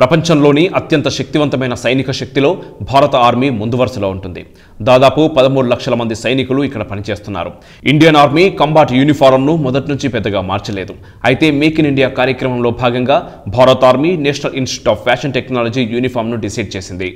ప్రపంచంలోని అత్యంత శక్తివంతమైన సైనిక శక్తిలో భారత ఆర్మీ ముందు వరుసలో ఉంటుంది దాదాపు పదమూడు లక్షల మంది సైనికులు ఇక్కడ పనిచేస్తున్నారు ఇండియన్ ఆర్మీ కంబాట్ యూనిఫారంను మొదటి నుంచి పెద్దగా మార్చలేదు అయితే మేక్ ఇన్ ఇండియా కార్యక్రమంలో భాగంగా భారత army national institute of fashion technology యూనిఫామ్ను డిసైడ్ చేసింది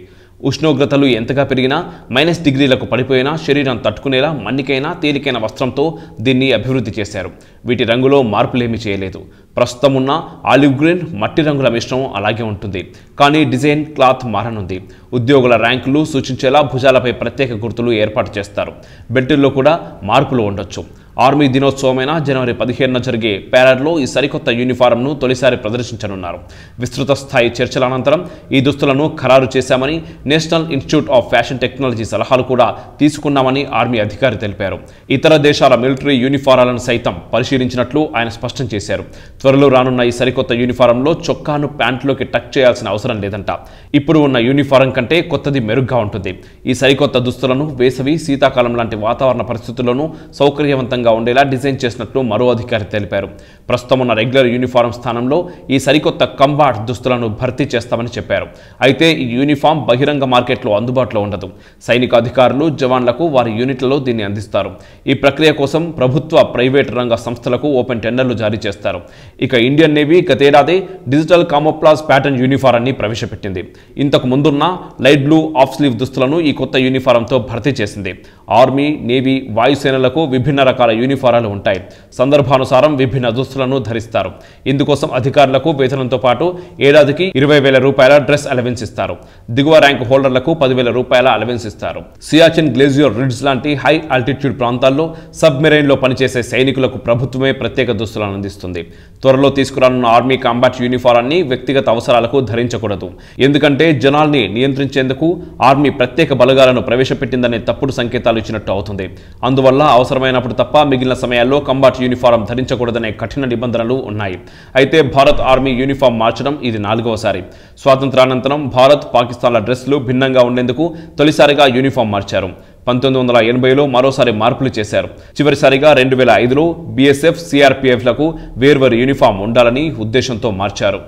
ఉష్ణోగ్రతలు ఎంతగా పెరిగినా మైనస్ డిగ్రీలకు పడిపోయినా శరీరం తట్టుకునేలా మన్నికైన తేలికైన వస్త్రంతో దీన్ని అభివృద్ధి చేశారు వీటి రంగులో మార్పులేమీ చేయలేదు ప్రస్తుతం ఉన్న ఆలివ్ గ్రీన్ మట్టి రంగుల మిశ్రమం అలాగే ఉంటుంది కానీ డిజైన్ క్లాత్ మారనుంది ఉద్యోగుల ర్యాంకులు సూచించేలా భుజాలపై ప్రత్యేక గుర్తులు ఏర్పాటు చేస్తారు బెల్టుల్లో కూడా మార్పులు ఉండొచ్చు ఆర్మీ దినోత్సవమైన జనవరి పదిహేనున జరిగే ప్యారడ్లో ఈ సరికొత్త యూనిఫారంను తొలిసారి ప్రదర్శించనున్నారు విస్తృత స్థాయి చర్చల అనంతరం ఈ దుస్తులను ఖరారు చేశామని national institute of fashion technology సలహాలు కూడా తీసుకున్నామని ఆర్మీ అధికారి తెలిపారు ఇతర దేశాల మిలిటరీ యూనిఫారాలను సైతం పరిశీలించినట్లు ఆయన స్పష్టం చేశారు త్వరలో రానున్న ఈ సరికొత్త యూనిఫారంలో చొక్కాను ప్యాంట్లోకి టచ్ చేయాల్సిన అవసరం లేదంట ఇప్పుడు ఉన్న యూనిఫారం కంటే కొత్తది మెరుగ్గా ఉంటుంది ఈ సరికొత్త దుస్తులను వేసవి శీతాకాలం లాంటి వాతావరణ పరిస్థితుల్లోనూ సౌకర్యవంతంగా అనుకూలంగా ఉండేలా డిజైన్ చేసినట్లు మరో అధికారి తెలిపారు ప్రస్తుతం ఉన్న రెగ్యులర్ యూనిఫారం స్థానంలో ఈ సరికొత్త కంబాట్ దుస్తులను భర్తీ చేస్తామని చెప్పారు అయితే ఈ యూనిఫామ్ బహిరంగ మార్కెట్లో అందుబాటులో ఉండదు సైనిక అధికారులు జవాన్లకు వారి యూనిట్లలో దీన్ని అందిస్తారు ఈ ప్రక్రియ కోసం ప్రభుత్వ ప్రైవేట్ రంగ సంస్థలకు ఓపెన్ టెండర్లు జారీ చేస్తారు ఇక ఇండియన్ నేవీ గతేడాది డిజిటల్ కామోప్లాస్ ప్యాటర్న్ ని ప్రవేశపెట్టింది ఇంతకు ముందున్న లైట్ బ్లూ ఆఫ్ స్లీవ్ దుస్తులను ఈ కొత్త యూనిఫారంతో భర్తీ చేసింది ఆర్మీ నేవీ వాయుసేనలకు విభిన్న రకాల యూనిఫారాలు ఉంటాయి సందర్భానుసారం విభిన్న దుస్తులను ధరిస్తారు ఇందుకోసం అధికారులకు వేతనంతో పాటు ఏడాదికి ఇరవై వేల రూపాయల డ్రెస్ అలవెన్స్ ఇస్తారు దిగువ ర్యాంక్ హోల్డర్లకు పదివేల రూపాయల అలవెన్స్ ఇస్తారు సియాచిన్ గ్లేజియో రిడ్స్ లాంటి హై ఆల్టిట్యూడ్ ప్రాంతాల్లో సబ్మెరైన్లో పనిచేసే సైనికులకు ప్రభుత్వమే ప్రత్యేక దుస్తులను అందిస్తుంది త్వరలో తీసుకురానున్న ఆర్మీ కాంబాట్ యూనిఫారాన్ని వ్యక్తిగత అవసరాలకు ధరించకూడదు ఎందుకంటే జనాల్ని నియంత్రించేందుకు ఆర్మీ ప్రత్యేక బలగాలను ప్రవేశపెట్టిందనే తప్పుడు సంకేతాలు ఇచ్చినట్టు అవుతుంది అందువల్ల అవసరమైనప్పుడు తప్ప మిగిలిన సమయాల్లో కంబాట్ యూనిఫారం ధరించకూడదనే కఠిన నిబంధనలు ఉన్నాయి అయితే భారత్ ఆర్మీ యూనిఫామ్ మార్చడం ఇది నాలుగవసారి స్వాతంత్రానంతరం భారత్ పాకిస్తాన్ల డ్రెస్లు భిన్నంగా ఉండేందుకు తొలిసారిగా యూనిఫామ్ మార్చారు పంతొమ్మిది వందల ఎనభైలో మరోసారి మార్పులు చేశారు చివరిసారిగా రెండు వేల ఐదులో బీఎస్ఎఫ్ సిఆర్పీఎఫ్లకు వేర్వేరు యూనిఫామ్ ఉండాలని ఉద్దేశంతో మార్చారు